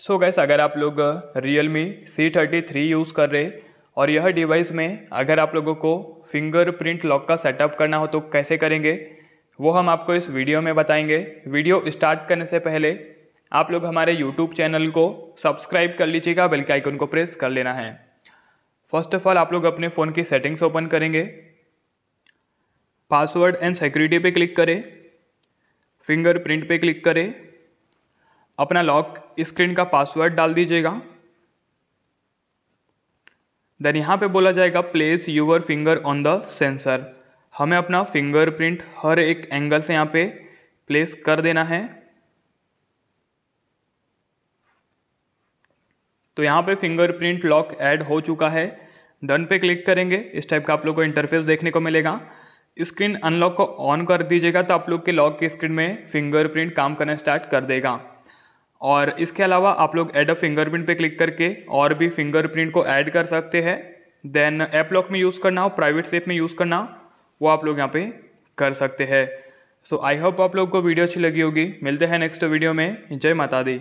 सो gas अगर आप लोग Realme C thirty three use कर रहे और यह डिवाइस में अगर आप लोगों को फिंगरप्रिंट लॉक का सेटअप करना हो तो कैसे करेंगे वो हम आपको इस वीडियो में बताएंगे वीडियो स्टार्ट करने से पहले आप लोग हमारे यूट्यूब चैनल को सब्सक्राइब कर लीजिएगा बेल के आइकन को प्रेस कर लेना है फर्स्ट ऑफ ऑल आप लोग अपने फ़ोन की सेटिंग्स ओपन करेंगे पासवर्ड एंड सिक्योरिटी पे क्लिक करें फिंगरप्रिंट पे क्लिक करें अपना लॉक स्क्रीन का पासवर्ड डाल दीजिएगा देन यहाँ पे बोला जाएगा place your finger on the sensor हमें अपना फिंगरप्रिंट हर एक एंगल से यहाँ पे प्लेस कर देना है तो यहाँ पे फिंगरप्रिंट लॉक ऐड हो चुका है डन पे क्लिक करेंगे इस टाइप का आप लोग को इंटरफेस देखने को मिलेगा स्क्रीन अनलॉक को ऑन कर दीजिएगा तो आप लोग के लॉक की स्क्रीन में फिंगरप्रिंट काम करना स्टार्ट कर देगा और इसके अलावा आप लोग एड अ फिंगरप्रिंट पे क्लिक करके और भी फिंगरप्रिंट को ऐड कर सकते हैं देन ऐप लॉक में यूज़ करना हो प्राइवेट सेफ में यूज़ करना वो आप लोग यहाँ पे कर सकते हैं सो आई होप आप लोग को वीडियो अच्छी लगी होगी मिलते हैं नेक्स्ट वीडियो में जय माता दी